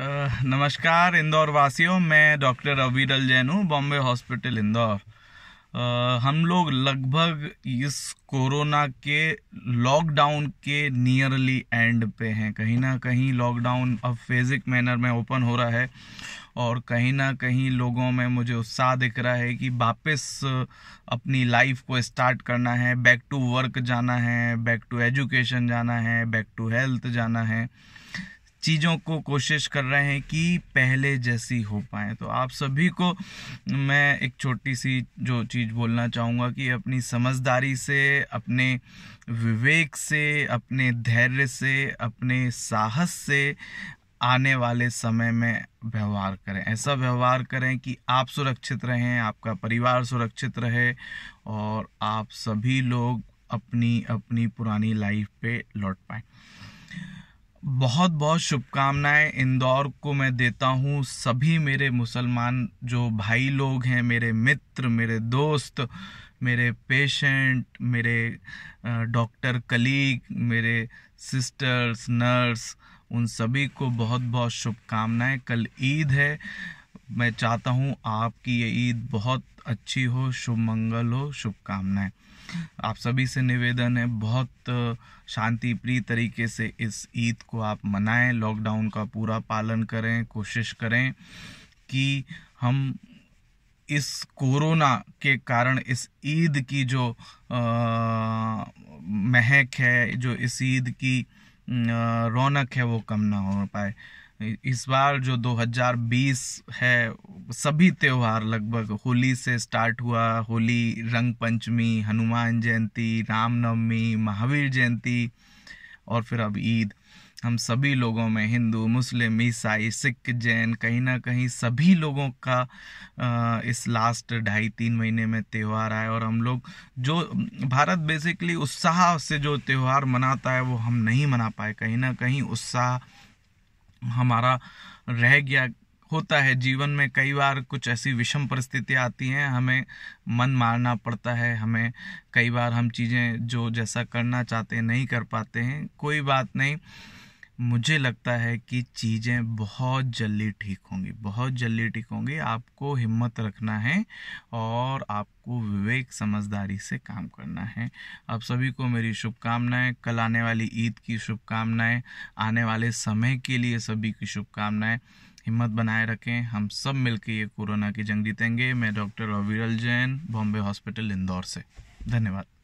नमस्कार इंदौर वासियों मैं डॉक्टर अवीरल जैन हूँ बॉम्बे हॉस्पिटल इंदौर हम लोग लगभग इस कोरोना के लॉकडाउन के नियरली एंड पे हैं कहीं ना कहीं लॉकडाउन अब फेजिक मैनर में ओपन हो रहा है और कहीं ना कहीं लोगों में मुझे उत्साह दिख रहा है कि वापस अपनी लाइफ को स्टार्ट करना है बैक टू वर्क जाना है बैक टू एजुकेशन जाना है बैक टू हेल्थ जाना है चीज़ों को कोशिश कर रहे हैं कि पहले जैसी हो पाए तो आप सभी को मैं एक छोटी सी जो चीज़ बोलना चाहूँगा कि अपनी समझदारी से अपने विवेक से अपने धैर्य से अपने साहस से आने वाले समय में व्यवहार करें ऐसा व्यवहार करें कि आप सुरक्षित रहें आपका परिवार सुरक्षित रहे और आप सभी लोग अपनी अपनी पुरानी लाइफ पे लौट पाएँ बहुत बहुत शुभकामनाएं इंदौर को मैं देता हूं सभी मेरे मुसलमान जो भाई लोग हैं मेरे मित्र मेरे दोस्त मेरे पेशेंट मेरे डॉक्टर कलीग मेरे सिस्टर्स नर्स उन सभी को बहुत बहुत शुभकामनाएं कल ईद है मैं चाहता हूँ आपकी ये ईद बहुत अच्छी हो शुभ मंगल हो शुभकामनाएं आप सभी से निवेदन है बहुत शांति प्रिय तरीके से इस ईद को आप मनाएं लॉकडाउन का पूरा पालन करें कोशिश करें कि हम इस कोरोना के कारण इस ईद की जो आ, महक है जो इस ईद की रौनक है वो कम ना हो पाए इस बार जो 2020 है सभी त्यौहार लगभग होली से स्टार्ट हुआ होली रंग पंचमी हनुमान जयंती रामनवमी महावीर जयंती और फिर अब ईद हम सभी लोगों में हिंदू मुस्लिम ईसाई सिख जैन कहीं ना कहीं सभी लोगों का इस लास्ट ढाई तीन महीने में त्यौहार आए और हम लोग जो भारत बेसिकली उत्साह से जो त्यौहार मनाता है वो हम नहीं मना पाए कहीं ना कहीं उत्साह हमारा रह गया होता है जीवन में कई बार कुछ ऐसी विषम परिस्थितियाँ आती हैं हमें मन मारना पड़ता है हमें कई बार हम चीज़ें जो जैसा करना चाहते हैं नहीं कर पाते हैं कोई बात नहीं मुझे लगता है कि चीज़ें बहुत जल्दी ठीक होंगी बहुत जल्दी ठीक होंगी आपको हिम्मत रखना है और आपको विवेक समझदारी से काम करना है आप सभी को मेरी शुभकामनाएं कल आने वाली ईद की शुभकामनाएं आने वाले समय के लिए सभी की शुभकामनाएं हिम्मत बनाए रखें हम सब मिलकर ये कोरोना की जंग जीतेंगे मैं डॉक्टर अविरल जैन बॉम्बे हॉस्पिटल इंदौर से धन्यवाद